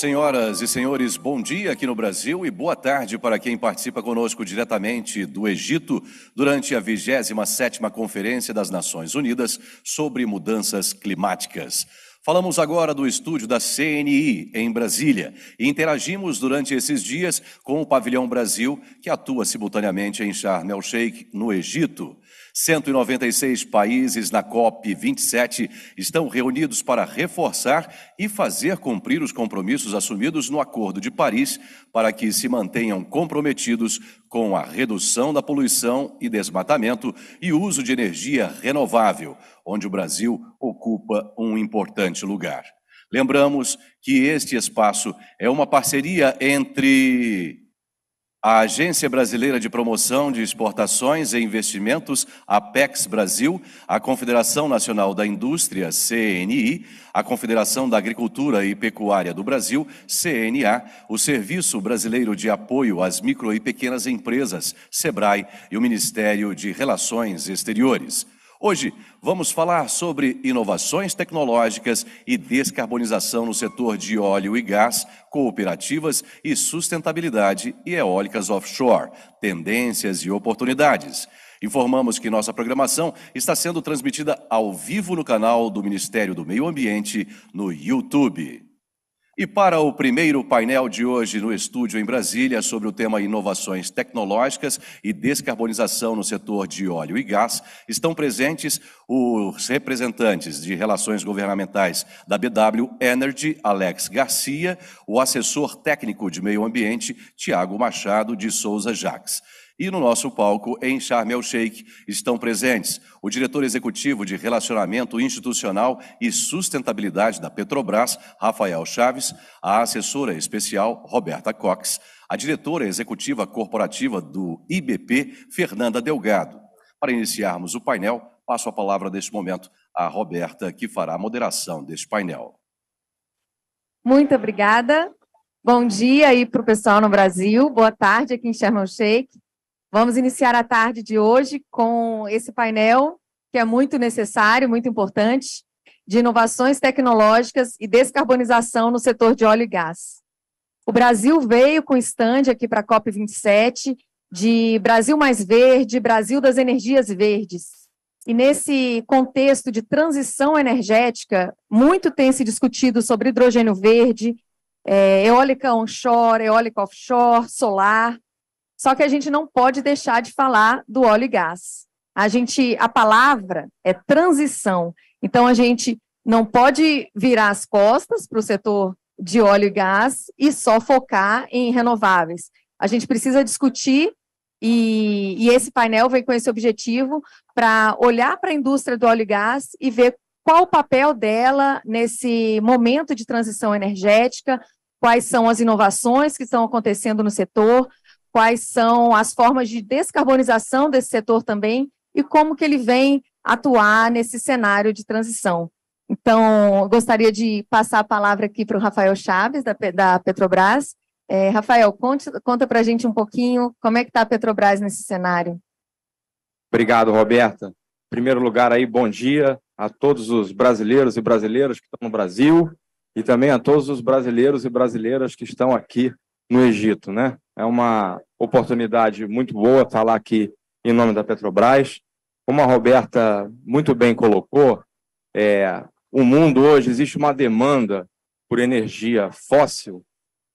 Senhoras e senhores, bom dia aqui no Brasil e boa tarde para quem participa conosco diretamente do Egito durante a 27ª Conferência das Nações Unidas sobre Mudanças Climáticas. Falamos agora do estúdio da CNI em Brasília e interagimos durante esses dias com o Pavilhão Brasil, que atua simultaneamente em Sharm el-Sheikh, no Egito. 196 países na COP27 estão reunidos para reforçar e fazer cumprir os compromissos assumidos no Acordo de Paris para que se mantenham comprometidos com a redução da poluição e desmatamento e uso de energia renovável, onde o Brasil ocupa um importante lugar. Lembramos que este espaço é uma parceria entre a Agência Brasileira de Promoção de Exportações e Investimentos, Apex Brasil, a Confederação Nacional da Indústria, CNI, a Confederação da Agricultura e Pecuária do Brasil, CNA, o Serviço Brasileiro de Apoio às Micro e Pequenas Empresas, SEBRAE, e o Ministério de Relações Exteriores. Hoje vamos falar sobre inovações tecnológicas e descarbonização no setor de óleo e gás, cooperativas e sustentabilidade e eólicas offshore, tendências e oportunidades. Informamos que nossa programação está sendo transmitida ao vivo no canal do Ministério do Meio Ambiente no YouTube. E para o primeiro painel de hoje no estúdio em Brasília, sobre o tema inovações tecnológicas e descarbonização no setor de óleo e gás, estão presentes os representantes de relações governamentais da BW Energy, Alex Garcia, o assessor técnico de meio ambiente, Tiago Machado de Souza Jaques. E no nosso palco, em Charmel el-Sheikh, estão presentes o diretor executivo de Relacionamento Institucional e Sustentabilidade da Petrobras, Rafael Chaves, a assessora especial, Roberta Cox, a diretora executiva corporativa do IBP, Fernanda Delgado. Para iniciarmos o painel, passo a palavra neste momento à Roberta, que fará a moderação deste painel. Muito obrigada. Bom dia aí para o pessoal no Brasil. Boa tarde aqui em Sharm el-Sheikh. Vamos iniciar a tarde de hoje com esse painel que é muito necessário, muito importante, de inovações tecnológicas e descarbonização no setor de óleo e gás. O Brasil veio com estande aqui para a COP27 de Brasil mais verde, Brasil das energias verdes. E nesse contexto de transição energética, muito tem se discutido sobre hidrogênio verde, é, eólica onshore, eólica offshore, solar. Só que a gente não pode deixar de falar do óleo e gás. A gente, a palavra é transição. Então a gente não pode virar as costas para o setor de óleo e gás e só focar em renováveis. A gente precisa discutir e, e esse painel vem com esse objetivo para olhar para a indústria do óleo e gás e ver qual o papel dela nesse momento de transição energética, quais são as inovações que estão acontecendo no setor, quais são as formas de descarbonização desse setor também e como que ele vem atuar nesse cenário de transição. Então, gostaria de passar a palavra aqui para o Rafael Chaves, da, da Petrobras. É, Rafael, conte, conta para a gente um pouquinho como é que está a Petrobras nesse cenário. Obrigado, Roberta. Em primeiro lugar, aí, bom dia a todos os brasileiros e brasileiras que estão no Brasil e também a todos os brasileiros e brasileiras que estão aqui no Egito, né? É uma oportunidade muito boa falar aqui em nome da Petrobras. Como a Roberta muito bem colocou, é, o mundo hoje existe uma demanda por energia fóssil.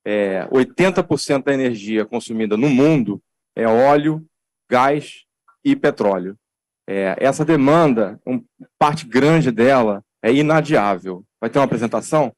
É, 80% da energia consumida no mundo é óleo, gás e petróleo. É, essa demanda, um, parte grande dela é inadiável. Vai ter uma apresentação?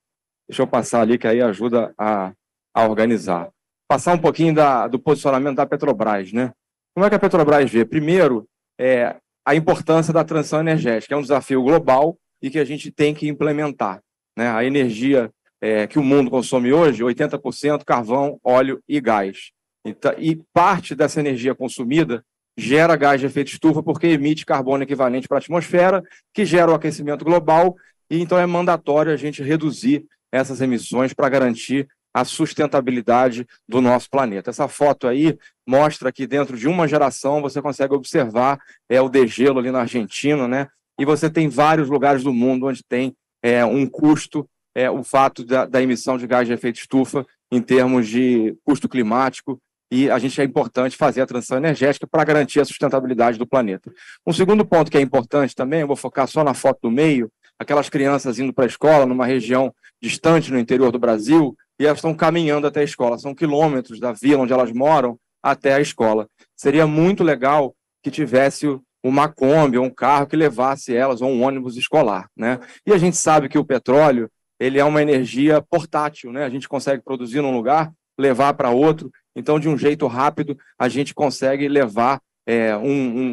Deixa eu passar ali, que aí ajuda a a organizar. Passar um pouquinho da, do posicionamento da Petrobras, né? Como é que a Petrobras vê? Primeiro, é, a importância da transição energética. É um desafio global e que a gente tem que implementar. Né? A energia é, que o mundo consome hoje, 80% carvão, óleo e gás. Então, e parte dessa energia consumida gera gás de efeito estufa porque emite carbono equivalente para a atmosfera, que gera o aquecimento global, e então é mandatório a gente reduzir essas emissões para garantir a sustentabilidade do nosso planeta. Essa foto aí mostra que dentro de uma geração você consegue observar é o degelo ali na Argentina, né? E você tem vários lugares do mundo onde tem é, um custo, é, o fato da, da emissão de gás de efeito estufa em termos de custo climático e a gente é importante fazer a transição energética para garantir a sustentabilidade do planeta. Um segundo ponto que é importante também, eu vou focar só na foto do meio, aquelas crianças indo para a escola numa região distante no interior do Brasil, e elas estão caminhando até a escola. São quilômetros da vila onde elas moram até a escola. Seria muito legal que tivesse uma Kombi, ou um carro que levasse elas, ou um ônibus escolar. Né? E a gente sabe que o petróleo ele é uma energia portátil, né? a gente consegue produzir num lugar, levar para outro, então de um jeito rápido a gente consegue levar é, um,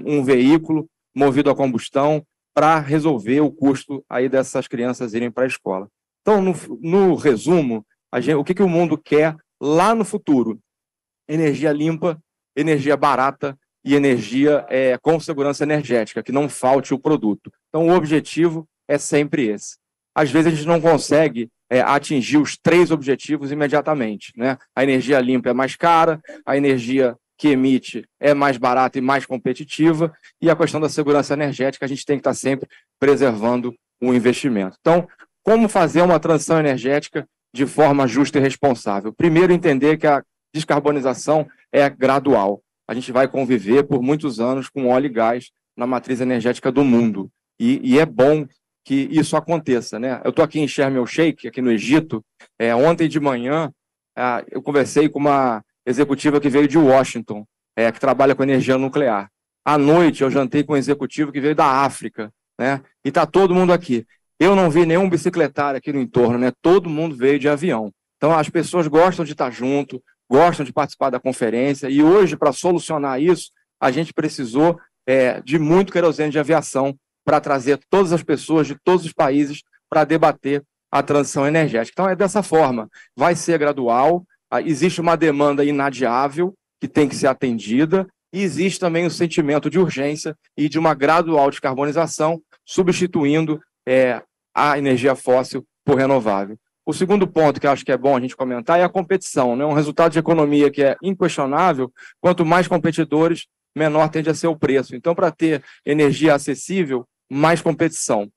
um, um veículo movido a combustão para resolver o custo aí dessas crianças irem para a escola. Então, no, no resumo, gente, o que, que o mundo quer lá no futuro? Energia limpa, energia barata e energia é, com segurança energética, que não falte o produto. Então, o objetivo é sempre esse. Às vezes, a gente não consegue é, atingir os três objetivos imediatamente. Né? A energia limpa é mais cara, a energia que emite é mais barata e mais competitiva, e a questão da segurança energética, a gente tem que estar sempre preservando o investimento. Então, como fazer uma transição energética de forma justa e responsável? Primeiro, entender que a descarbonização é gradual. A gente vai conviver por muitos anos com óleo e gás na matriz energética do mundo. E, e é bom que isso aconteça. Né? Eu estou aqui em Sharm el-Sheikh, aqui no Egito. É, ontem de manhã, é, eu conversei com uma executiva que veio de Washington, é, que trabalha com energia nuclear. À noite, eu jantei com um executivo que veio da África. Né? E está todo mundo aqui. Eu não vi nenhum bicicletário aqui no entorno, né? Todo mundo veio de avião. Então as pessoas gostam de estar junto, gostam de participar da conferência e hoje para solucionar isso a gente precisou é, de muito querosene de aviação para trazer todas as pessoas de todos os países para debater a transição energética. Então é dessa forma, vai ser gradual. Ah, existe uma demanda inadiável que tem que ser atendida e existe também o sentimento de urgência e de uma gradual descarbonização, substituindo é, a energia fóssil por renovável. O segundo ponto que acho que é bom a gente comentar é a competição. Né? Um resultado de economia que é inquestionável, quanto mais competidores, menor tende a ser o preço. Então, para ter energia acessível, mais competição.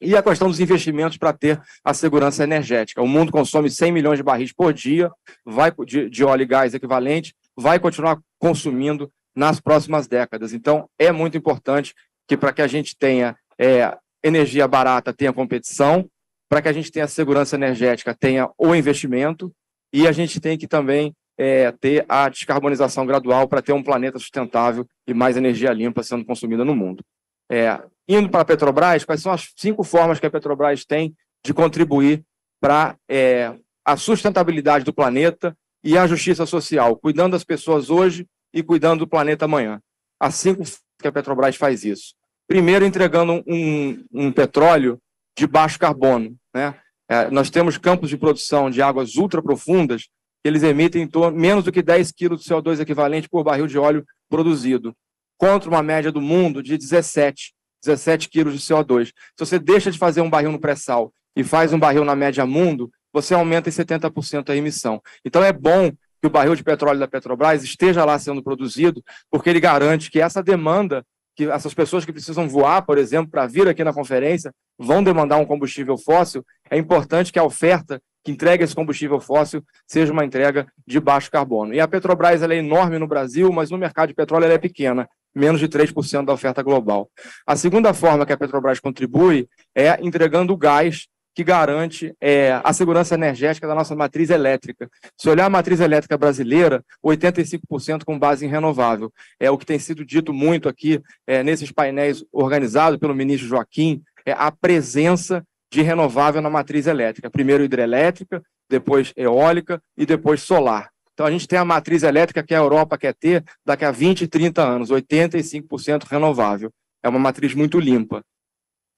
E a questão dos investimentos para ter a segurança energética. O mundo consome 100 milhões de barris por dia vai de, de óleo e gás equivalente, vai continuar consumindo nas próximas décadas. Então, é muito importante que para que a gente tenha é, energia barata tenha competição, para que a gente tenha segurança energética, tenha o investimento, e a gente tem que também é, ter a descarbonização gradual para ter um planeta sustentável e mais energia limpa sendo consumida no mundo. É, indo para a Petrobras, quais são as cinco formas que a Petrobras tem de contribuir para é, a sustentabilidade do planeta e a justiça social, cuidando das pessoas hoje e cuidando do planeta amanhã. As cinco que a Petrobras faz isso primeiro entregando um, um petróleo de baixo carbono. Né? É, nós temos campos de produção de águas ultra profundas que eles emitem em torno, menos do que 10 kg de CO2 equivalente por barril de óleo produzido, contra uma média do mundo de 17, 17 kg de CO2. Se você deixa de fazer um barril no pré-sal e faz um barril na média mundo, você aumenta em 70% a emissão. Então é bom que o barril de petróleo da Petrobras esteja lá sendo produzido, porque ele garante que essa demanda que essas pessoas que precisam voar, por exemplo, para vir aqui na conferência, vão demandar um combustível fóssil, é importante que a oferta que entrega esse combustível fóssil seja uma entrega de baixo carbono. E a Petrobras é enorme no Brasil, mas no mercado de petróleo ela é pequena, menos de 3% da oferta global. A segunda forma que a Petrobras contribui é entregando gás que garante é, a segurança energética da nossa matriz elétrica. Se olhar a matriz elétrica brasileira, 85% com base em renovável. É o que tem sido dito muito aqui é, nesses painéis organizados pelo ministro Joaquim, é a presença de renovável na matriz elétrica. Primeiro hidrelétrica, depois eólica e depois solar. Então, a gente tem a matriz elétrica que a Europa quer ter daqui a 20, 30 anos, 85% renovável. É uma matriz muito limpa.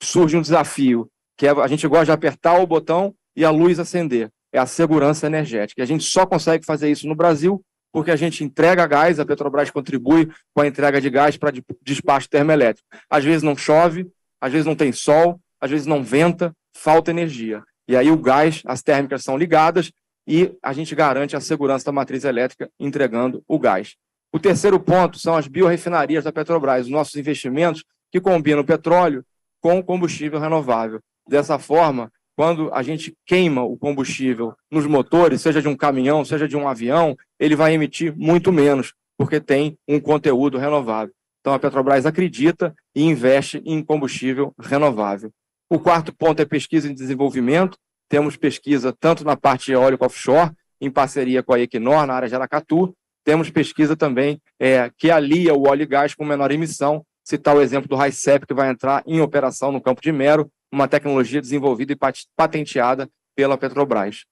Surge um desafio que é a gente gosta de apertar o botão e a luz acender. É a segurança energética. E a gente só consegue fazer isso no Brasil porque a gente entrega gás, a Petrobras contribui com a entrega de gás para despacho termoelétrico. Às vezes não chove, às vezes não tem sol, às vezes não venta, falta energia. E aí o gás, as térmicas são ligadas e a gente garante a segurança da matriz elétrica entregando o gás. O terceiro ponto são as biorrefinarias da Petrobras, os nossos investimentos que combinam petróleo com combustível renovável. Dessa forma, quando a gente queima o combustível nos motores, seja de um caminhão, seja de um avião, ele vai emitir muito menos, porque tem um conteúdo renovável. Então a Petrobras acredita e investe em combustível renovável. O quarto ponto é pesquisa e desenvolvimento. Temos pesquisa tanto na parte eólica offshore, em parceria com a Equinor, na área de Aracatu. Temos pesquisa também é, que alia o óleo e gás com menor emissão. Citar o exemplo do RICEP, que vai entrar em operação no campo de Mero, uma tecnologia desenvolvida e patenteada pela Petrobras.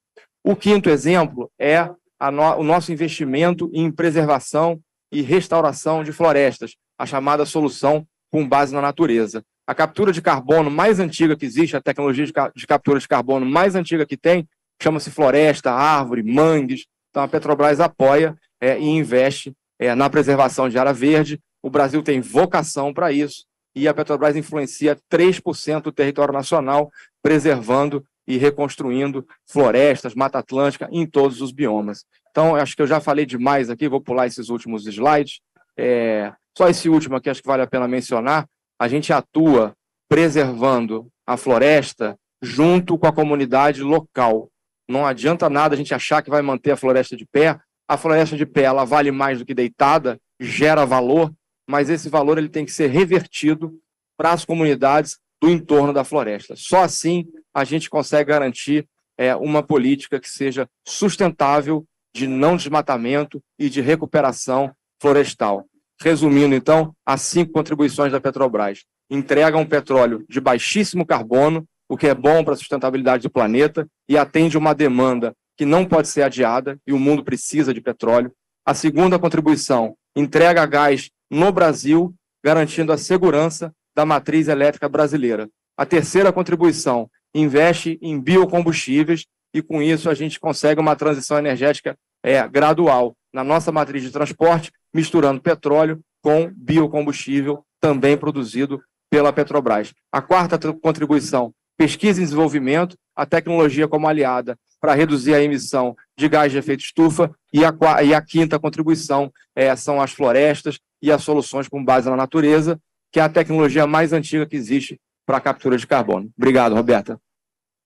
O quinto exemplo é no, o nosso investimento em preservação e restauração de florestas, a chamada solução com base na natureza. A captura de carbono mais antiga que existe, a tecnologia de, de captura de carbono mais antiga que tem, chama-se floresta, árvore, mangues. Então a Petrobras apoia é, e investe é, na preservação de área verde. O Brasil tem vocação para isso e a Petrobras influencia 3% do território nacional, preservando e reconstruindo florestas, Mata Atlântica, em todos os biomas. Então, acho que eu já falei demais aqui, vou pular esses últimos slides. É, só esse último aqui acho que vale a pena mencionar. A gente atua preservando a floresta junto com a comunidade local. Não adianta nada a gente achar que vai manter a floresta de pé. A floresta de pé ela vale mais do que deitada, gera valor, mas esse valor ele tem que ser revertido para as comunidades do entorno da floresta. Só assim a gente consegue garantir é, uma política que seja sustentável de não desmatamento e de recuperação florestal. Resumindo, então, as cinco contribuições da Petrobras. Entrega um petróleo de baixíssimo carbono, o que é bom para a sustentabilidade do planeta, e atende uma demanda que não pode ser adiada, e o mundo precisa de petróleo. A segunda contribuição entrega gás no Brasil, garantindo a segurança da matriz elétrica brasileira. A terceira contribuição investe em biocombustíveis e, com isso, a gente consegue uma transição energética é, gradual na nossa matriz de transporte, misturando petróleo com biocombustível também produzido pela Petrobras. A quarta contribuição, pesquisa e desenvolvimento, a tecnologia como aliada para reduzir a emissão de gás de efeito estufa e a, e a quinta contribuição é, são as florestas, e as soluções com base na natureza, que é a tecnologia mais antiga que existe para a captura de carbono. Obrigado, Roberta.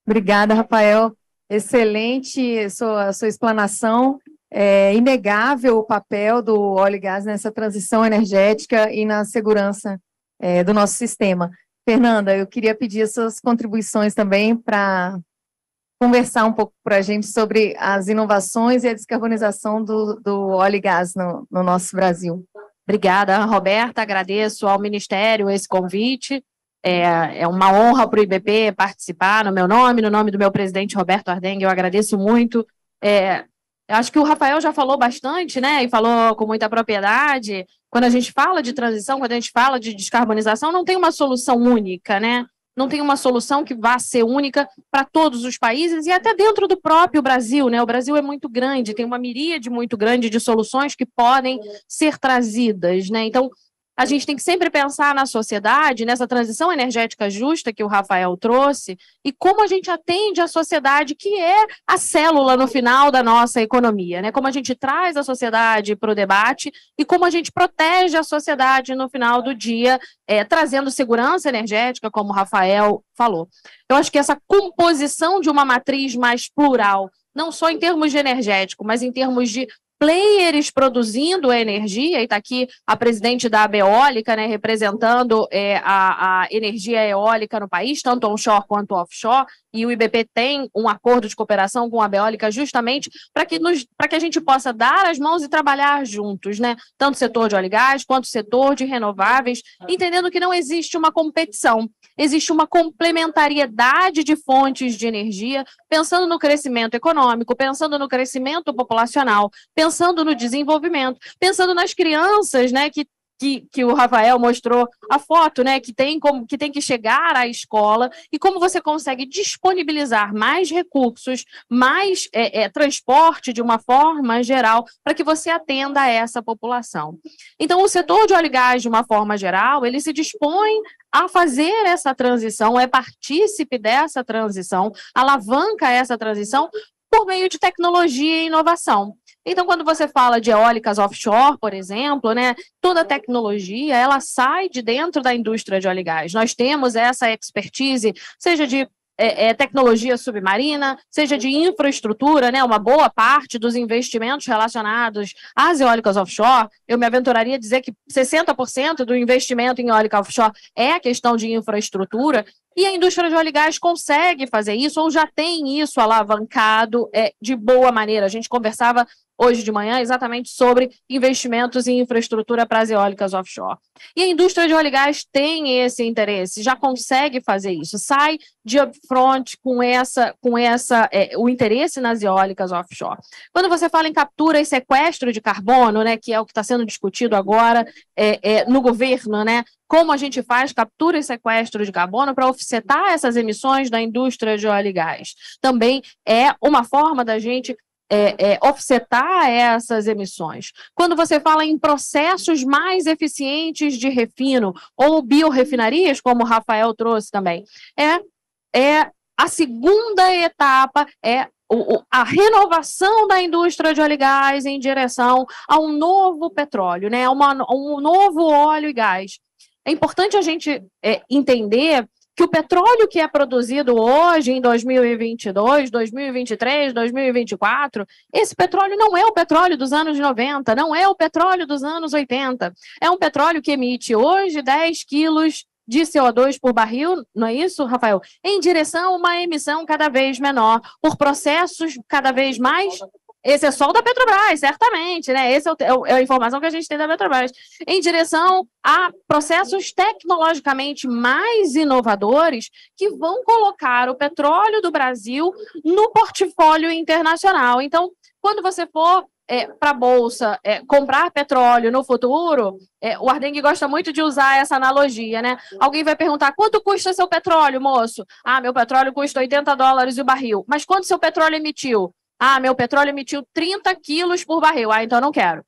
Obrigada, Rafael. Excelente sua, sua explanação. É inegável o papel do óleo e gás nessa transição energética e na segurança é, do nosso sistema. Fernanda, eu queria pedir as suas contribuições também para conversar um pouco para a gente sobre as inovações e a descarbonização do, do óleo e gás no, no nosso Brasil. Obrigada, Roberta. Agradeço ao Ministério esse convite. É, é uma honra para o IBP participar no meu nome, no nome do meu presidente Roberto Ardengue. Eu agradeço muito. É, acho que o Rafael já falou bastante, né? E falou com muita propriedade. Quando a gente fala de transição, quando a gente fala de descarbonização, não tem uma solução única, né? não tem uma solução que vá ser única para todos os países e até dentro do próprio Brasil, né? O Brasil é muito grande, tem uma miríade muito grande de soluções que podem ser trazidas, né? Então, a gente tem que sempre pensar na sociedade, nessa transição energética justa que o Rafael trouxe, e como a gente atende a sociedade, que é a célula no final da nossa economia, né? Como a gente traz a sociedade para o debate e como a gente protege a sociedade no final do dia, é, trazendo segurança energética, como o Rafael falou. Eu acho que essa composição de uma matriz mais plural não só em termos de energético, mas em termos de players produzindo energia, e está aqui a presidente da Abeólica, né, representando é, a, a, energia eólica no país, tanto onshore quanto offshore, e o IBP tem um acordo de cooperação com a Abeólica justamente para que, que a gente possa dar as mãos e trabalhar juntos, né? Tanto o setor de óleo e gás quanto o setor de renováveis, entendendo que não existe uma competição, existe uma complementariedade de fontes de energia, pensando no crescimento econômico, pensando no crescimento populacional, pensando pensando no desenvolvimento, pensando nas crianças, né, que que, que, o Rafael mostrou a foto, né? Que tem, como, que tem que chegar à escola e como você consegue disponibilizar mais recursos, mais é, é, transporte de uma forma geral, para que você atenda a essa população. Então, o setor de óleo e gás, de uma forma geral, ele se dispõe a fazer essa transição, é partícipe dessa transição, alavanca essa transição por meio de tecnologia e inovação. Então, quando você fala de eólicas offshore, por exemplo, né, toda a tecnologia ela sai de dentro da indústria de óleo e gás. Nós temos essa expertise, seja de é, é, tecnologia submarina, seja de infraestrutura, né, uma boa parte dos investimentos relacionados às eólicas offshore, eu me aventuraria a dizer que 60% do investimento em eólica offshore é a questão de infraestrutura, e a indústria de óleo e gás consegue fazer isso, ou já tem isso alavancado é, de boa maneira. A gente conversava hoje de manhã exatamente sobre investimentos em infraestrutura para as eólicas offshore. E a indústria de óleo e gás tem esse interesse, já consegue fazer isso, sai de upfront com essa, com essa é, o interesse nas eólicas offshore. Quando você fala em captura e sequestro de carbono, né, que é o que está sendo discutido agora é, é, no governo, né, como a gente faz captura e sequestro de carbono para offsetar essas emissões da indústria de óleo e gás. Também é uma forma da gente é, é, offsetar é essas emissões. Quando você fala em processos mais eficientes de refino ou biorefinarias, como o Rafael trouxe também, é, é a segunda etapa é a renovação da indústria de óleo e gás em direção a um novo petróleo, né? Uma, um novo óleo e gás. É importante a gente é, entender que o petróleo que é produzido hoje, em 2022, 2023, 2024, esse petróleo não é o petróleo dos anos 90, não é o petróleo dos anos 80. É um petróleo que emite hoje 10 quilos de CO2 por barril, não é isso, Rafael? Em direção a uma emissão cada vez menor, por processos cada vez mais esse é só o da Petrobras, certamente, né? Essa é, é, é, a informação que a gente tem da Petrobras. Em direção a processos tecnologicamente mais inovadores que vão colocar o petróleo do Brasil no portfólio internacional. Então, quando você for é, para a Bolsa é, comprar petróleo no futuro, é, o Ardengue gosta muito de usar essa analogia, né? Alguém vai perguntar, quanto custa seu petróleo, moço? Ah, meu petróleo custa 80 dólares o barril. Mas quanto seu petróleo emitiu? Ah, meu petróleo emitiu 30 quilos por barril. Ah, então não quero.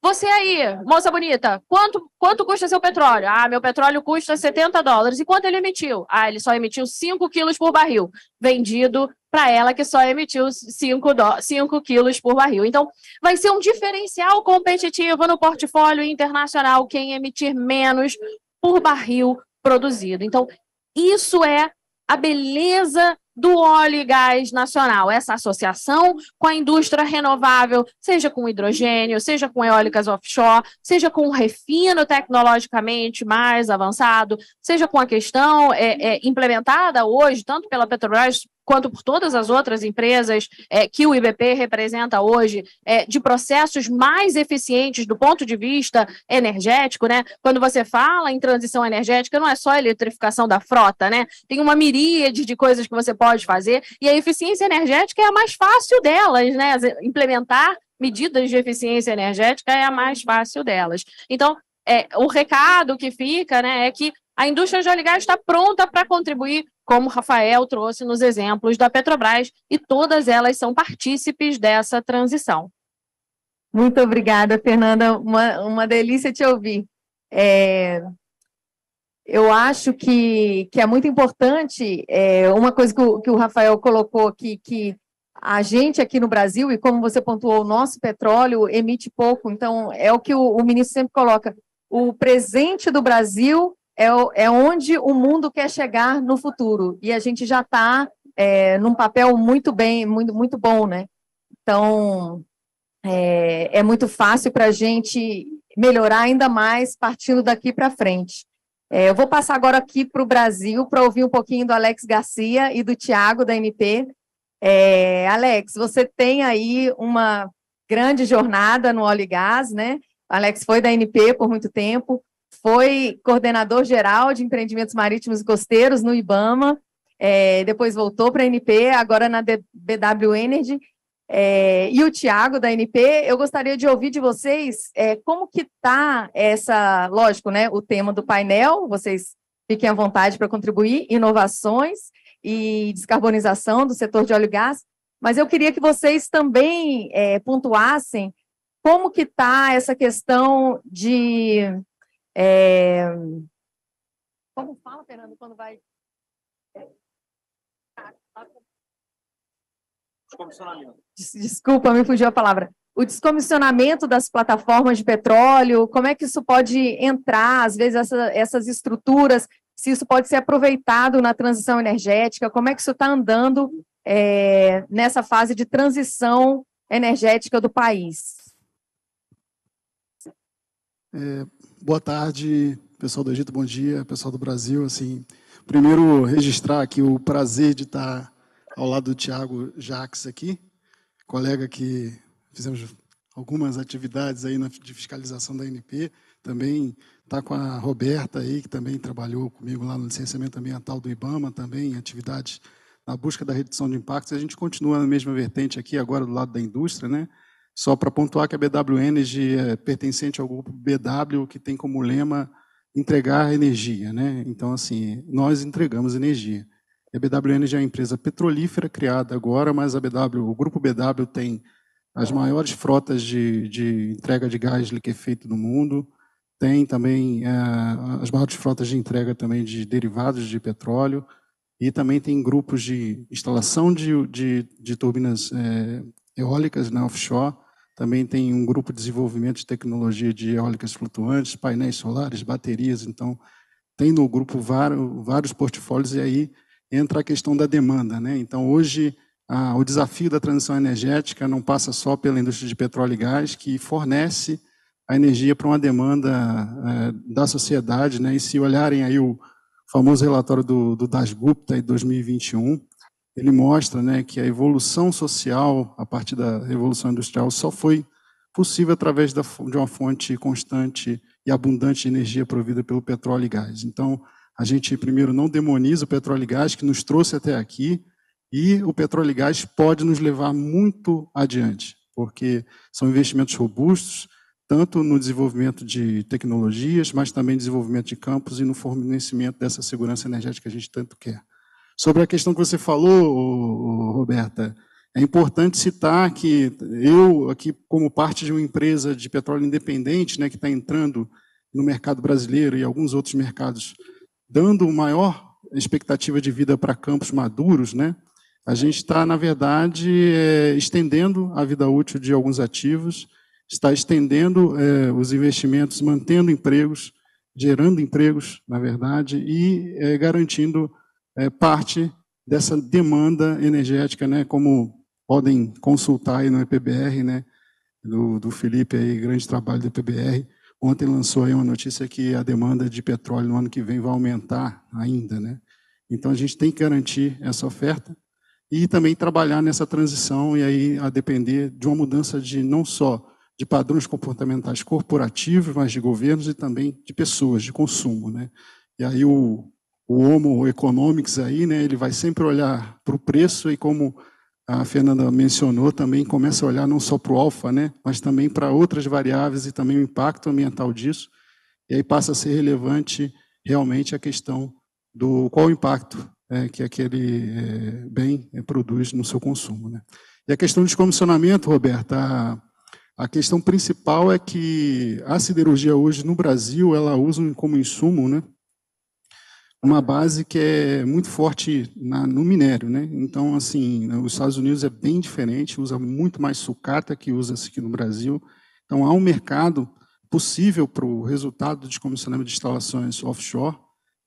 Você aí, moça bonita, quanto, quanto custa seu petróleo? Ah, meu petróleo custa 70 dólares. E quanto ele emitiu? Ah, ele só emitiu 5 quilos por barril. Vendido para ela que só emitiu 5, do, 5 quilos por barril. Então, vai ser um diferencial competitivo no portfólio internacional quem emitir menos por barril produzido. Então, isso é a beleza do óleo e gás nacional, essa associação com a indústria renovável, seja com hidrogênio, seja com eólicas offshore, seja com o refino tecnologicamente mais avançado, seja com a questão é, é, implementada hoje, tanto pela Petrobras quanto por todas as outras empresas é, que o IBP representa hoje, é, de processos mais eficientes do ponto de vista energético, né? Quando você fala em transição energética, não é só a eletrificação da frota, né? Tem uma miríade de coisas que você pode fazer, e a eficiência energética é a mais fácil delas, né? Implementar medidas de eficiência energética é a mais fácil delas. Então, é, o recado que fica né, é que a indústria de óleo e gás está pronta para contribuir como Rafael trouxe nos exemplos da Petrobras, e todas elas são partícipes dessa transição. Muito obrigada, Fernanda. Uma, uma delícia te ouvir. É, eu acho que, que é muito importante é, uma coisa que o, que o Rafael colocou aqui, que a gente aqui no Brasil, e como você pontuou, o nosso petróleo emite pouco, então é o que o, o ministro sempre coloca: o presente do Brasil é, é onde o mundo quer chegar no futuro. E a gente já está é, num papel muito bem, muito, muito bom, né? Então, é, é muito fácil para a gente melhorar ainda mais partindo daqui para frente. É, eu vou passar agora aqui para o Brasil para ouvir um pouquinho do Alex Garcia e do Tiago, da MP. É, Alex, você tem aí uma grande jornada no óleo e gás, né? Alex foi da NP por muito tempo foi coordenador geral de empreendimentos marítimos e costeiros no IBAMA, é, depois voltou para a NP, agora na BW Energy, é, e o Tiago da NP, eu gostaria de ouvir de vocês é, como que está essa, lógico, né, o tema do painel, vocês fiquem à vontade para contribuir, inovações e descarbonização do setor de óleo e gás, mas eu queria que vocês também é, pontuassem como que está essa questão de é... Como fala, Fernando, quando vai. Descomissionamento. Desculpa, me fugiu a palavra. O descomissionamento das plataformas de petróleo, como é que isso pode entrar, às vezes, essa, essas estruturas, se isso pode ser aproveitado na transição energética, como é que isso está andando é, nessa fase de transição energética do país? É, Boa tarde, pessoal do Egito, bom dia, pessoal do Brasil. Assim, primeiro registrar aqui o prazer de estar ao lado do Tiago Jaques aqui, colega que fizemos algumas atividades aí na, de fiscalização da NP. também está com a Roberta aí, que também trabalhou comigo lá no licenciamento ambiental do IBAMA, também atividades na busca da redução de impactos. A gente continua na mesma vertente aqui agora do lado da indústria, né? Só para pontuar que a BW Energy é pertencente ao grupo BW, que tem como lema entregar energia. Né? Então, assim, nós entregamos energia. E a BW Energy é uma empresa petrolífera criada agora, mas a BW, o grupo BW tem as maiores frotas de, de entrega de gás liquefeito do mundo, tem também é, as maiores frotas de entrega também de derivados de petróleo, e também tem grupos de instalação de, de, de turbinas é, eólicas né, offshore, também tem um grupo de desenvolvimento de tecnologia de eólicas flutuantes, painéis solares, baterias. Então, tem no grupo vários, portfólios e aí entra a questão da demanda. Né? Então, hoje, a, o desafio da transição energética não passa só pela indústria de petróleo e gás, que fornece a energia para uma demanda é, da sociedade. Né? E se olharem aí o famoso relatório do, do Das Gupta em 2021, ele mostra né, que a evolução social, a partir da Revolução Industrial, só foi possível através da, de uma fonte constante e abundante de energia provida pelo petróleo e gás. Então, a gente primeiro não demoniza o petróleo e gás que nos trouxe até aqui, e o petróleo e gás pode nos levar muito adiante, porque são investimentos robustos, tanto no desenvolvimento de tecnologias, mas também desenvolvimento de campos e no fornecimento dessa segurança energética que a gente tanto quer. Sobre a questão que você falou, Roberta, é importante citar que eu, aqui como parte de uma empresa de petróleo independente, né, que está entrando no mercado brasileiro e alguns outros mercados, dando maior expectativa de vida para campos maduros, né, a gente está, na verdade, é, estendendo a vida útil de alguns ativos, está estendendo é, os investimentos, mantendo empregos, gerando empregos, na verdade, e é, garantindo é, parte dessa demanda energética, né, como podem consultar aí no EPBR, né, do, do Felipe aí, grande trabalho do EPBR. Ontem lançou aí uma notícia que a demanda de petróleo no ano que vem vai aumentar ainda, né? Então a gente tem que garantir essa oferta e também trabalhar nessa transição e aí a depender de uma mudança de não só de padrões comportamentais corporativos, mas de governos e também de pessoas, de consumo, né? E aí o o Homo Economics aí, né, ele vai sempre olhar para o preço e como a Fernanda mencionou, também começa a olhar não só para o alfa, né, mas também para outras variáveis e também o impacto ambiental disso. E aí passa a ser relevante realmente a questão do qual o impacto é, que aquele é, bem é, produz no seu consumo. Né. E a questão do descomissionamento, Roberta, a, a questão principal é que a siderurgia hoje no Brasil, ela usa como insumo, né, uma base que é muito forte na, no minério, né? Então, assim, né, os Estados Unidos é bem diferente, usa muito mais sucata que usa-se aqui no Brasil. Então, há um mercado possível para o resultado de comissionamento de instalações offshore,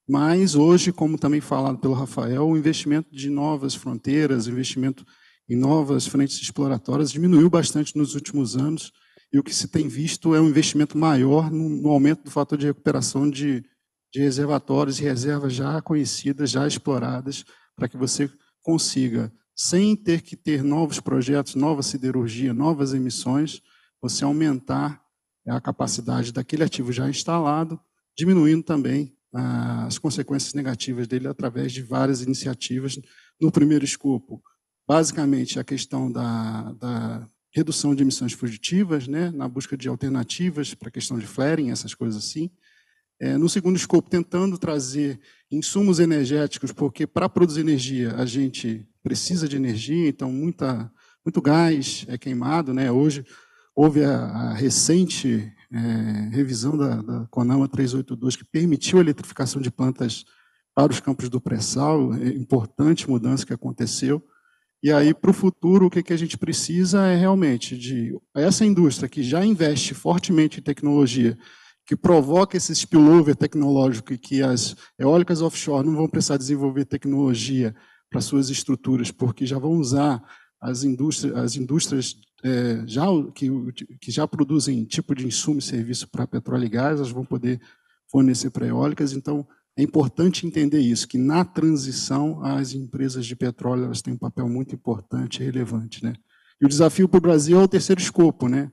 mas hoje, como também falado pelo Rafael, o investimento de novas fronteiras, investimento em novas frentes exploratórias diminuiu bastante nos últimos anos, e o que se tem visto é um investimento maior no, no aumento do fator de recuperação de de reservatórios e reservas já conhecidas, já exploradas, para que você consiga, sem ter que ter novos projetos, nova siderurgia, novas emissões, você aumentar a capacidade daquele ativo já instalado, diminuindo também ah, as consequências negativas dele através de várias iniciativas. No primeiro escopo, basicamente a questão da, da redução de emissões fugitivas, né, na busca de alternativas para a questão de flaring, essas coisas assim é, no segundo escopo, tentando trazer insumos energéticos, porque para produzir energia a gente precisa de energia, então muita, muito gás é queimado. Né? Hoje houve a, a recente é, revisão da, da CONAMA 382, que permitiu a eletrificação de plantas para os campos do pré-sal, é importante mudança que aconteceu. E aí, para o futuro, o que, que a gente precisa é realmente de essa indústria que já investe fortemente em tecnologia, que provoca esse spillover tecnológico e que as eólicas offshore não vão precisar desenvolver tecnologia para suas estruturas, porque já vão usar as indústrias, as indústrias é, já, que, que já produzem tipo de insumo e serviço para petróleo e gás, elas vão poder fornecer para eólicas. Então, é importante entender isso, que na transição as empresas de petróleo elas têm um papel muito importante e relevante, né? E o desafio para o Brasil é o terceiro escopo, né?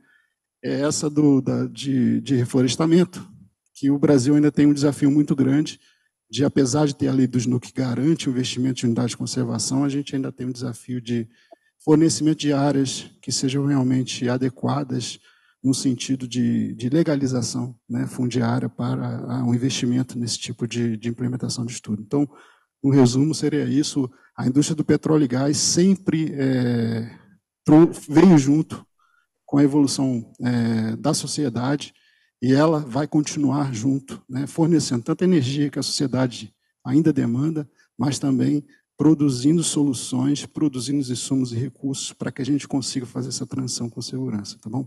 é essa do, da, de, de reflorestamento, que o Brasil ainda tem um desafio muito grande de, apesar de ter a lei do SNU que garante o investimento em unidades de conservação, a gente ainda tem um desafio de fornecimento de áreas que sejam realmente adequadas no sentido de, de legalização né, fundiária para o um investimento nesse tipo de, de implementação de estudo. Então, um resumo seria isso, a indústria do petróleo e gás sempre é, veio junto com a evolução é, da sociedade e ela vai continuar junto, né, fornecendo tanta energia que a sociedade ainda demanda, mas também produzindo soluções, produzindo os insumos e recursos para que a gente consiga fazer essa transição com segurança, tá bom?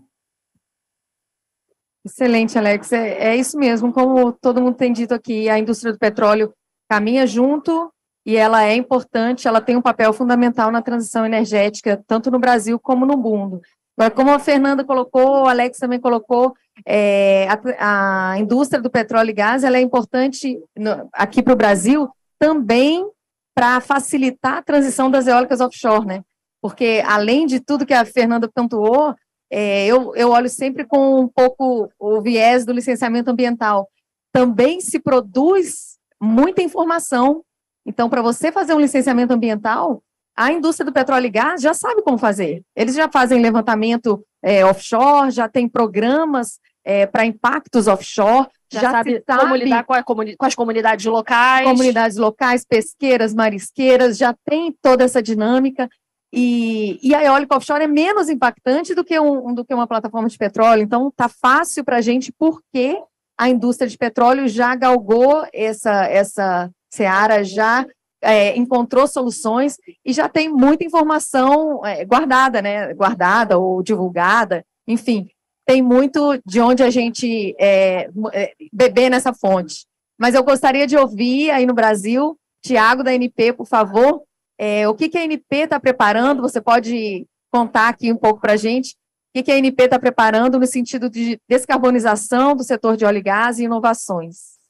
Excelente, Alex. É, é, isso mesmo. Como todo mundo tem dito aqui, a indústria do petróleo caminha junto e ela é importante, ela tem um papel fundamental na transição energética, tanto no Brasil como no mundo. Agora, como a Fernanda colocou, o Alex também colocou, é, a, a, indústria do petróleo e gás ela é importante no, aqui para o Brasil também para facilitar a transição das eólicas offshore, né? Porque, além de tudo que a Fernanda pontuou, é, eu, eu olho sempre com um pouco o viés do licenciamento ambiental. Também se produz muita informação. Então, para você fazer um licenciamento ambiental, a indústria do petróleo e gás já sabe como fazer. Eles já fazem levantamento é, offshore, já tem programas é, para impactos offshore, já, já sabe, sabe, como lidar com, comuni com as comunidades locais. Comunidades locais, pesqueiras, marisqueiras, já tem toda essa dinâmica. E, e, a eólica offshore é menos impactante do que, um, do que uma plataforma de petróleo, então está fácil para a gente porque a indústria de petróleo já galgou essa, essa seara, já é, encontrou soluções e já tem muita informação é, guardada, né? Guardada ou divulgada, enfim, tem muito de onde a gente é, é beber nessa fonte. Mas eu gostaria de ouvir aí no Brasil, Tiago da NP, por favor, é, o que, que a NP está preparando? Você pode contar aqui um pouco para a gente? O que, a NP está preparando no sentido de descarbonização do setor de óleo e gás e inovações?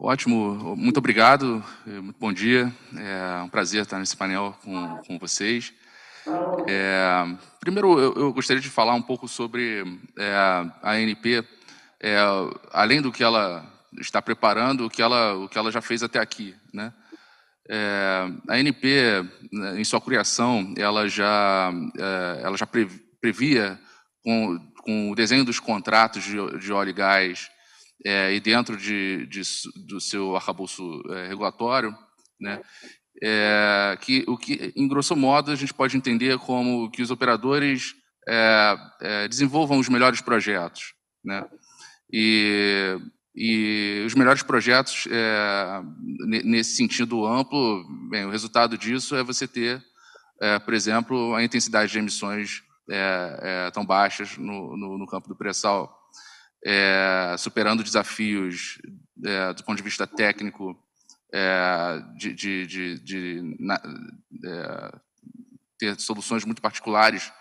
Ótimo, muito obrigado, é, muito bom dia. É um prazer estar nesse painel com, com vocês. É, primeiro, eu, eu, gostaria de falar um pouco sobre é, a ANP, é, além do que ela está preparando, o que ela, o que ela já fez até aqui. Né? É, a ANP, em sua criação, ela já, é, ela já previa com, com o desenho dos contratos de, de óleo e gás, é, e dentro de, de, do seu arcabouço é, regulatório, né, é, que o que, em grosso modo, a gente pode entender como que os operadores é, é, desenvolvam os melhores projetos, né, e, e os melhores projetos é, nesse sentido amplo, bem, o resultado disso é você ter, por exemplo, a intensidade de emissões tão baixas no, no, no campo do pré-sal é, superando desafios é, do ponto de vista técnico, é, de, de, de, de na, é, ter soluções muito particulares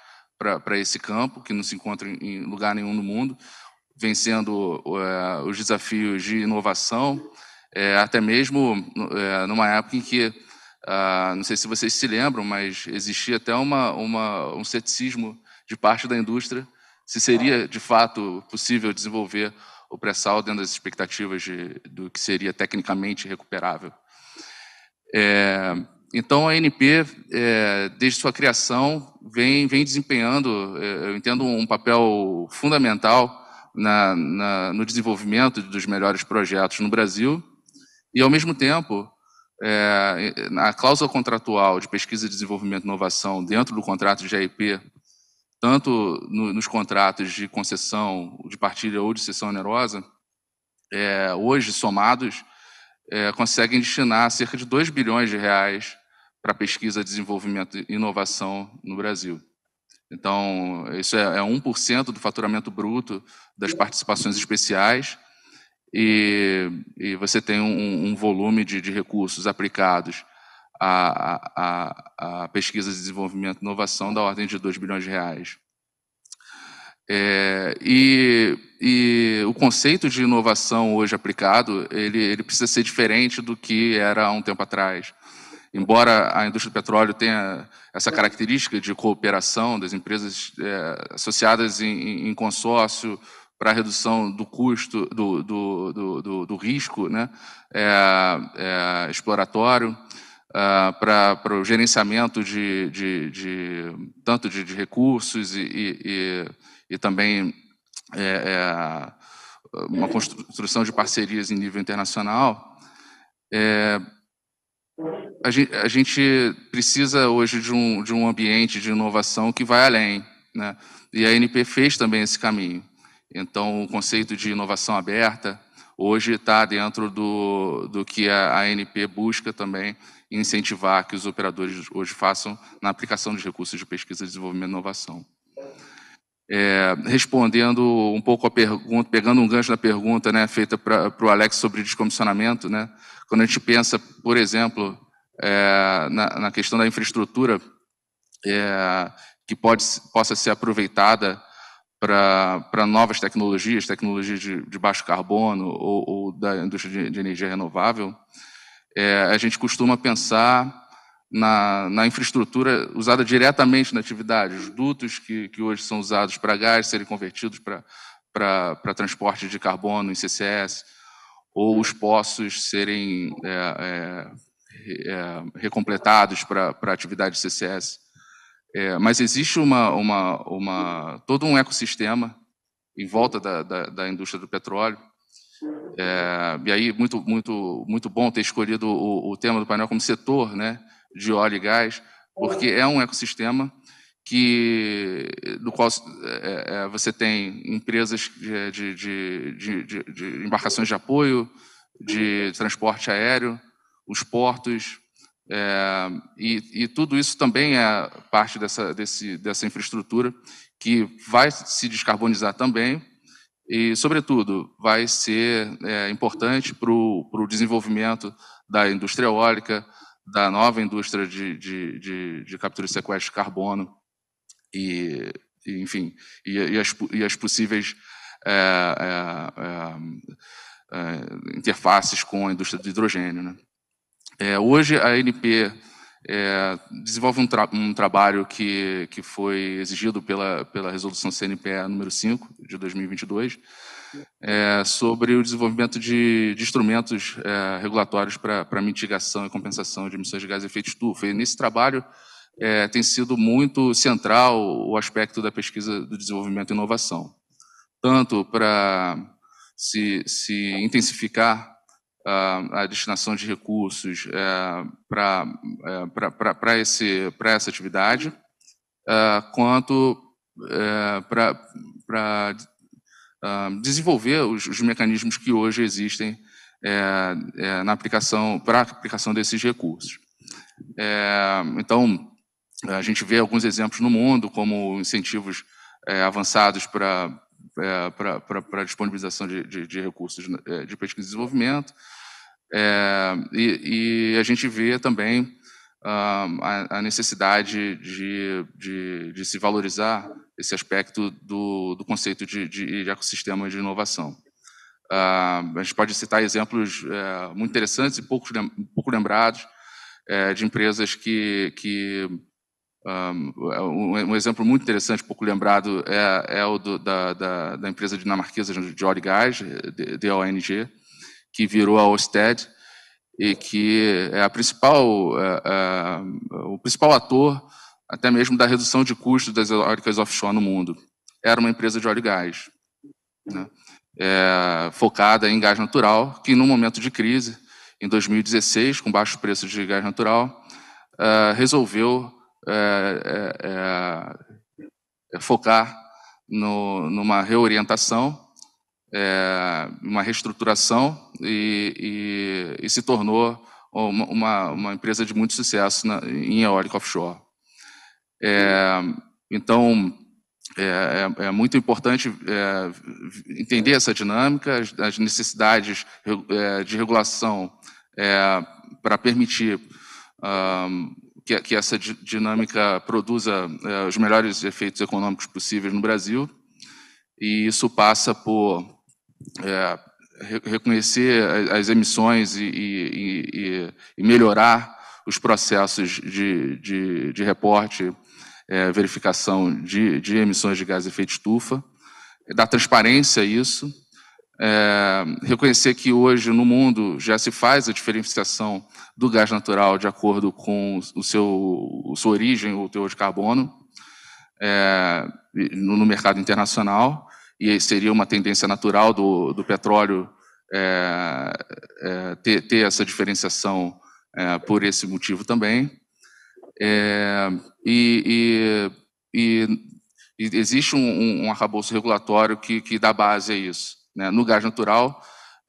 para esse campo, que não se encontra em lugar nenhum no mundo, vencendo é, os desafios de inovação, é, até mesmo numa época em que, ah, não sei se vocês se lembram, mas existia até uma, uma um ceticismo de parte da indústria se seria de fato possível desenvolver o pré-sal dentro das expectativas de, do que seria tecnicamente recuperável. É, então, a ANP, é, desde sua criação, vem, vem desempenhando, é, eu entendo, um papel fundamental na, na, no desenvolvimento dos melhores projetos no Brasil e, ao mesmo tempo, é, a cláusula contratual de pesquisa, desenvolvimento e inovação dentro do contrato de AIP tanto no, nos contratos de concessão, de partilha ou de cessão onerosa, é, hoje somados, é, conseguem destinar cerca de 2 bilhões de reais para pesquisa, desenvolvimento e inovação no Brasil. Então, isso é, é 1% do faturamento bruto das participações especiais e, e você tem um, um volume de, de recursos aplicados a, a, a pesquisa, desenvolvimento e inovação da ordem de 2 bilhões de reais. É, e, e, o conceito de inovação hoje aplicado, ele, ele precisa ser diferente do que era há um tempo atrás. Embora a indústria do petróleo tenha essa característica de cooperação das empresas é, associadas em, em consórcio para redução do custo, do, do, do, do risco né, é, é exploratório, ah, para o gerenciamento de, de, de tanto de, de, recursos e, e, e também é, é, uma construção de parcerias em nível internacional, é, a, gente, a, gente, precisa hoje de um, de um ambiente de inovação que vai além. Né? E a NP fez também esse caminho. Então, o conceito de inovação aberta hoje está dentro do, do que a, a NP busca também e incentivar que os operadores hoje façam na aplicação dos recursos de pesquisa, desenvolvimento e inovação. É, respondendo um pouco a pergunta, pegando um gancho da pergunta né, feita para o Alex sobre descomissionamento, né, quando a gente pensa, por exemplo, é, na, na, questão da infraestrutura é, que pode, possa ser aproveitada para novas tecnologias, tecnologias de, de baixo carbono ou, ou da indústria de, de energia renovável, é, a gente costuma pensar na, na, infraestrutura usada diretamente na atividade, os dutos que, que hoje são usados para gás serem convertidos para transporte de carbono em CCS, ou os poços serem é, é, é recompletados para atividade CCS. É, mas existe uma, uma, uma, todo um ecossistema em volta da, da, da indústria do petróleo é, e aí, muito, muito, muito bom ter escolhido o, o, tema do painel como setor né, de óleo e gás, porque é um ecossistema que, do qual é, é você tem empresas de, de, de, de, embarcações de apoio, de transporte aéreo, os portos, é, e, e, tudo isso também é parte dessa, desse, dessa infraestrutura que vai se descarbonizar também, e, sobretudo, vai ser é, importante para o desenvolvimento da indústria eólica, da nova indústria de, de, de, de captura e sequestro de carbono, e, e enfim, e, e, as, e as possíveis é, é, é, é interfaces com a indústria do hidrogênio. Né? É, hoje, a ANP é, desenvolve um, tra um, trabalho que, que foi exigido pela, pela resolução CNPE número 5 de 2022, é, sobre o desenvolvimento de, de instrumentos é, regulatórios para mitigação e compensação de emissões de gases de efeito estufa. E nesse trabalho é, tem sido muito central o aspecto da pesquisa do desenvolvimento e inovação, tanto para se, se intensificar a destinação de recursos é, para é, esse para essa atividade, é, quanto para desenvolver os, os, mecanismos que hoje existem na aplicação para a aplicação desses recursos. então a gente vê alguns exemplos no mundo, como incentivos é, avançados para é, para disponibilização de, de, de recursos de pesquisa e desenvolvimento, é, e, e, a gente vê também uh, a, a, necessidade de, de, de, se valorizar esse aspecto do, do conceito de, de, ecossistema de inovação. Uh, a gente pode citar exemplos uh, muito interessantes e pouco, pouco lembrados é, de empresas que. que ah, um, um, exemplo muito interessante, pouco lembrado, é, é o do, da, da, da, empresa dinamarquesa de óleo e gás, DONG, que virou a Osted e que é a principal, é, é, o principal ator até mesmo da redução de custos das eólicas offshore no mundo. Era uma empresa de óleo e gás, né? é, focada em gás natural, que no momento de crise, em 2016, com baixo preço de gás natural, é, resolveu é, é, é, é focar no, numa reorientação é, uma reestruturação e, e, e se tornou uma, uma, uma, empresa de muito sucesso na, em eólica offshore. É, então, é, é, é muito importante é, entender essa dinâmica, as, as necessidades é, de regulação para permitir um, ah, que, que, essa dinâmica produza os melhores efeitos econômicos possíveis no Brasil. E isso passa por é, reconhecer as emissões e, e, e, melhorar os processos de, de, de reporte, é, verificação de, de, emissões de gás de efeito estufa, dar transparência a isso, é, reconhecer que hoje no mundo já se faz a diferenciação do gás natural de acordo com o seu sua origem ou teor de carbono é, no mercado internacional e seria uma tendência natural do, do petróleo é, é, ter, ter, essa diferenciação é, por esse motivo também. É, e, e, e, existe um, um arcabouço regulatório que, que dá base a isso. Né? No gás natural,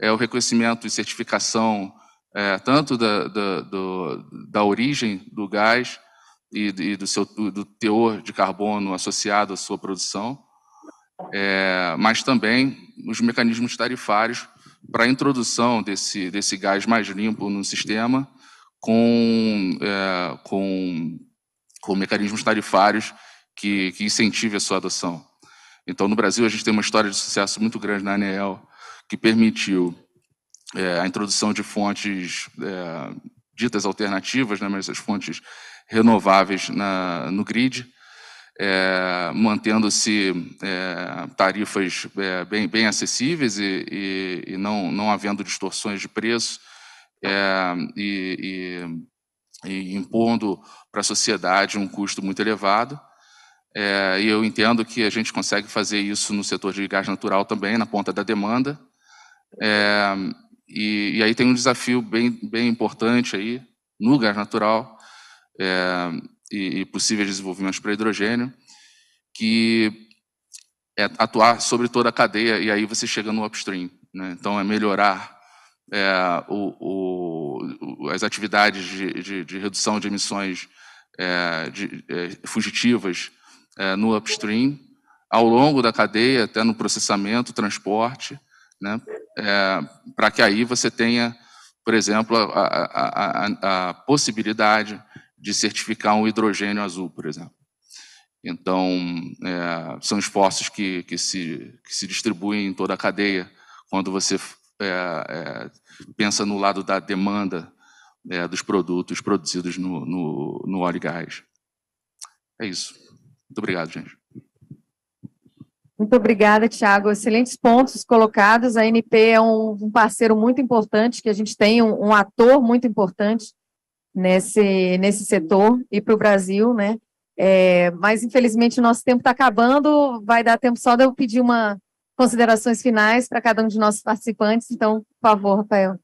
é o reconhecimento e certificação é, tanto da, da, do, da, origem do gás e, e do, seu, do teor de carbono associado à sua produção, é, mas também os mecanismos tarifários para a introdução desse, desse gás mais limpo no sistema com, é, com, com mecanismos tarifários que, que a sua adoção. Então, no Brasil, a gente tem uma história de sucesso muito grande na ANEEL, que permitiu é, a introdução de fontes é, ditas alternativas, né, mas as fontes renováveis na, no grid, é, mantendo-se é, tarifas é, bem, bem, acessíveis e, e, e, não, não havendo distorções de preço é, e, e, impondo para a sociedade um custo muito elevado. É, e eu entendo que a gente consegue fazer isso no setor de gás natural também, na ponta da demanda. E, e, aí tem um desafio bem, bem importante aí no gás natural, é, e, e possíveis desenvolvimentos para hidrogênio, que é atuar sobre toda a cadeia e aí você chega no upstream. Né? Então, é melhorar é, o, o, as atividades de, de, de, redução de emissões é, de, é, fugitivas é, no upstream, ao longo da cadeia, até no processamento, transporte, né? É, para que aí você tenha, por exemplo, a, a, a, a possibilidade de certificar um hidrogênio azul, por exemplo. Então, é, são esforços que, que, se, que se distribuem em toda a cadeia. Quando você é, é pensa no lado da demanda é, dos produtos produzidos no, no, no óleo e gás. É isso. Muito obrigado, gente. Muito obrigada, Tiago. Excelentes pontos colocados. A NP é um, um, parceiro muito importante que a gente tem, um, um ator muito importante nesse, nesse setor e para o Brasil, né? É, mas infelizmente o nosso tempo está acabando, vai dar tempo só de eu pedir uma considerações finais para cada um de nossos participantes. Então, por favor, Rafael.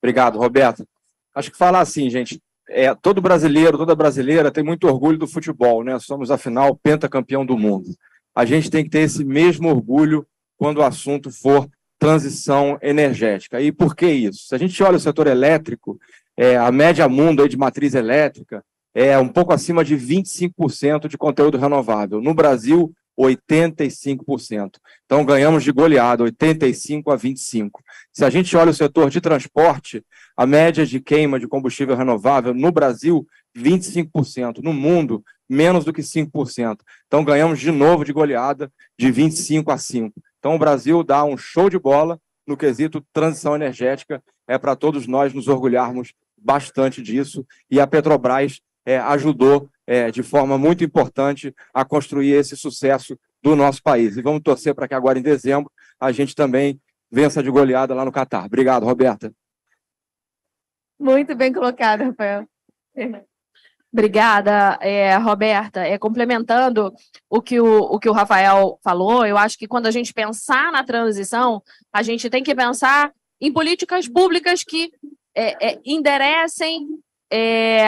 Obrigado, Roberto. Acho que falar assim, gente, é, todo brasileiro, toda brasileira tem muito orgulho do futebol, né? Somos, afinal, pentacampeão do mundo. A gente tem que ter esse mesmo orgulho quando o assunto for transição energética. E por que isso? Se a gente olha o setor elétrico, é, a média mundo aí de matriz elétrica é um pouco acima de 25% de conteúdo renovável. No Brasil, 85%. Então, ganhamos de goleada, 85% a 25%. Se a gente olha o setor de transporte, a média de queima de combustível renovável no Brasil, 25%. No mundo, menos do que 5%. Então, ganhamos de novo de goleada, de 25% a 5%. Então, o Brasil dá um show de bola no quesito transição energética. É para todos nós nos orgulharmos bastante disso e a Petrobras é, ajudou é, de forma muito importante a construir esse sucesso do nosso país. E vamos torcer para que agora em dezembro a gente também vença de goleada lá no Catar. Obrigado, Roberta. Muito bem colocado, Rafael. Obrigada, é, Roberta. É, complementando o que o, o que o Rafael falou, eu acho que quando a gente pensar na transição, a gente tem que pensar em políticas públicas que é, é, enderecem é,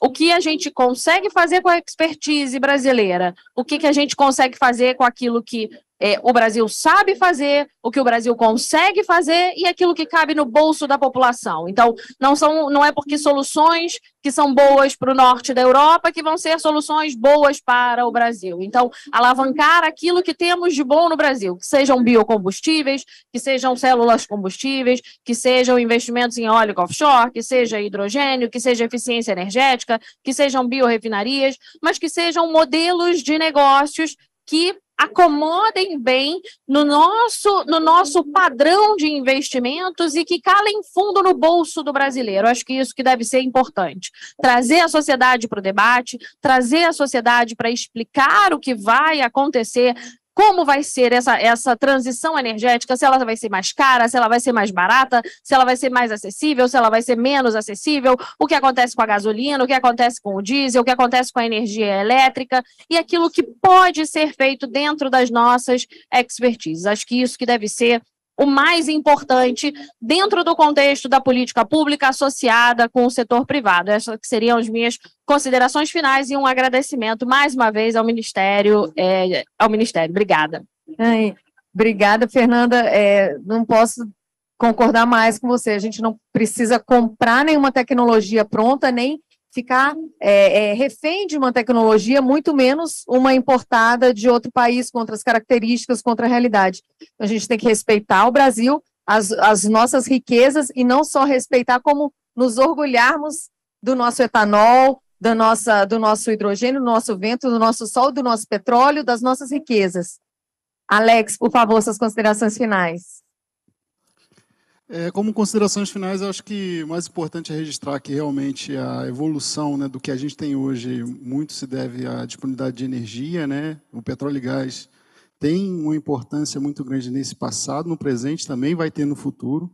o que a gente consegue fazer com a expertise brasileira, o que, que a gente consegue fazer com aquilo que é, o Brasil sabe fazer, o que o Brasil consegue fazer e aquilo que cabe no bolso da população. Então, não, são, não é porque soluções que são boas para o norte da Europa que vão ser soluções boas para o Brasil. Então, alavancar aquilo que temos de bom no Brasil, que sejam biocombustíveis, que sejam células combustíveis, que sejam investimentos em óleo offshore, que seja hidrogênio, que seja eficiência energética, que sejam biorefinarias, mas que sejam modelos de negócios que acomodem bem no nosso, no nosso uhum. padrão de investimentos e que calem fundo no bolso do brasileiro. Acho que isso que deve ser importante. Trazer a sociedade para o debate, trazer a sociedade para explicar o que vai acontecer como vai ser essa, essa transição energética, se ela vai ser mais cara, se ela vai ser mais barata, se ela vai ser mais acessível, se ela vai ser menos acessível, o que acontece com a gasolina, o que acontece com o diesel, o que acontece com a energia elétrica e aquilo que pode ser feito dentro das nossas expertises. Acho que isso que deve ser o mais importante dentro do contexto da política pública associada com o setor privado. Essas seriam as minhas considerações finais e um agradecimento mais uma vez ao Ministério. É, ao Ministério. Obrigada. Ai, obrigada, Fernanda. É, não posso concordar mais com você. A gente não precisa comprar nenhuma tecnologia pronta, nem ficar é, é, refém de uma tecnologia, muito menos uma importada de outro país, contra as características, contra a realidade. Então, a gente tem que respeitar o Brasil, as, as nossas riquezas, e não só respeitar, como nos orgulharmos do nosso etanol, da nossa, do nosso hidrogênio, do nosso vento, do nosso sol, do nosso petróleo, das nossas riquezas. Alex, por favor, suas considerações finais. É, como considerações finais, acho que o mais importante é registrar que realmente a evolução né, do que a gente tem hoje muito se deve à disponibilidade de energia. Né? O petróleo e gás tem uma importância muito grande nesse passado, no presente também vai ter no futuro.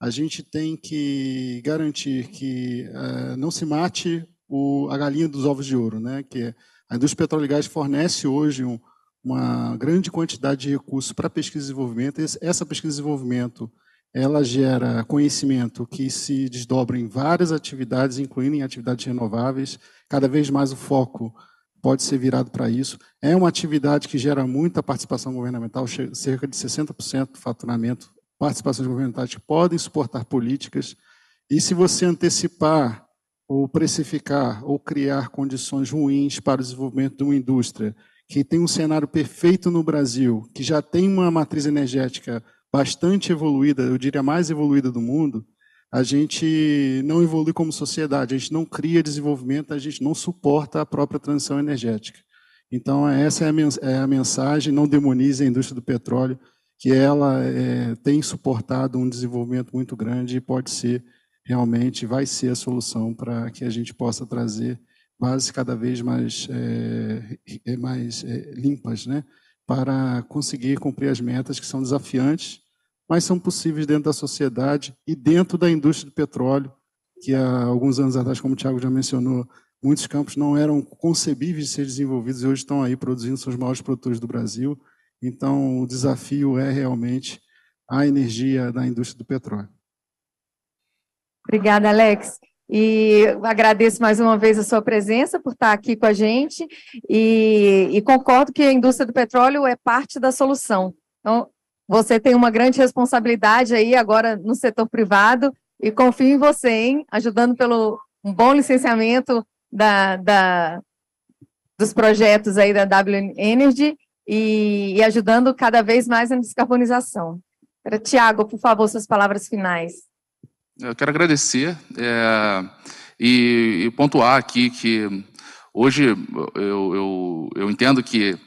A gente tem que garantir que é, não se mate o, a galinha dos ovos de ouro, né? que a indústria petróleo e gás fornece hoje um, uma grande quantidade de recursos para pesquisa e desenvolvimento. Essa pesquisa e desenvolvimento ela gera conhecimento que se desdobra em várias atividades, incluindo em atividades renováveis. Cada vez mais o foco pode ser virado para isso. É uma atividade que gera muita participação governamental, cerca de 60% do faturamento, participações governamentais que podem suportar políticas. E se você antecipar ou precificar ou criar condições ruins para o desenvolvimento de uma indústria que tem um cenário perfeito no Brasil, que já tem uma matriz energética bastante evoluída, eu diria mais evoluída do mundo, a gente não evolui como sociedade, a gente não cria desenvolvimento, a gente não suporta a própria transição energética. Então, essa é, é a mensagem, não demonize a indústria do petróleo, que ela é, tem suportado um desenvolvimento muito grande e pode ser, realmente, vai ser a solução para que a gente possa trazer bases cada vez mais, é, é mais é, limpas, né? para conseguir cumprir as metas que são desafiantes, mas são possíveis dentro da sociedade e dentro da indústria do petróleo, que há alguns anos atrás, como o Tiago já mencionou, muitos campos não eram concebíveis de ser desenvolvidos e hoje estão aí produzindo, são os maiores produtores do Brasil. Então, o desafio é realmente a energia da indústria do petróleo. Obrigada, Alex. E agradeço mais uma vez a sua presença por estar aqui com a gente e, e concordo que a indústria do petróleo é parte da solução. Então, você tem uma grande responsabilidade aí agora no setor privado e confio em você, hein? Ajudando pelo um bom licenciamento da, da dos projetos aí da W Energy e, e ajudando cada vez mais na descarbonização. Tiago, por favor, suas palavras finais. Eu quero agradecer é, e, e, pontuar aqui que hoje eu, eu, eu entendo que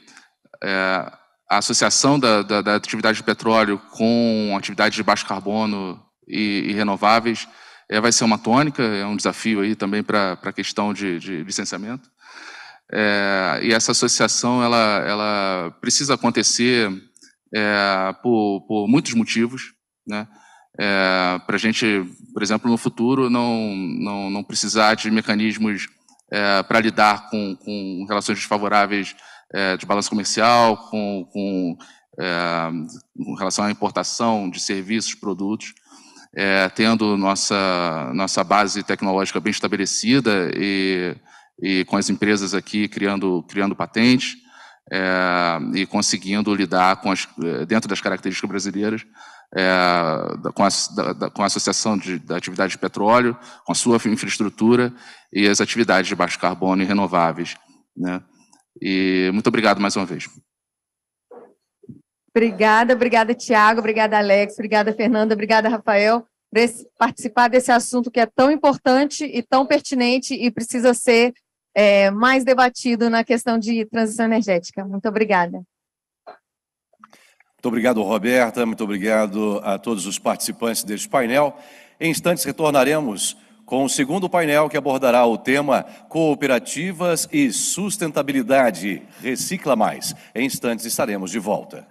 é, a associação da, da, da, atividade de petróleo com atividade de baixo carbono e, e renováveis é, vai ser uma tônica, é um desafio aí também para a questão de, de licenciamento. É, e essa associação ela, ela precisa acontecer é, por, por muitos motivos, né? É, para a gente, por exemplo, no futuro não, não, não precisar de mecanismos é, para lidar com, com relações desfavoráveis é, de balanço comercial, com, com, é, com, relação à importação de serviços, produtos, é, tendo nossa, nossa base tecnológica bem estabelecida e, e com as empresas aqui criando, criando patentes é, e conseguindo lidar com as, é, dentro das características brasileiras é, com, a, da, com, a, Associação de, da Atividade de Petróleo, com a sua infraestrutura e as atividades de baixo carbono e renováveis. Né? E muito obrigado mais uma vez. Obrigada, obrigada, Tiago, obrigada, Alex, obrigada, Fernanda, obrigada, Rafael, por esse, participar desse assunto que é tão importante e tão pertinente e precisa ser é, mais debatido na questão de transição energética. Muito obrigada. Muito obrigado, Roberta. Muito obrigado a todos os participantes deste painel. Em instantes retornaremos com o segundo painel que abordará o tema Cooperativas e Sustentabilidade. Recicla Mais. Em instantes estaremos de volta.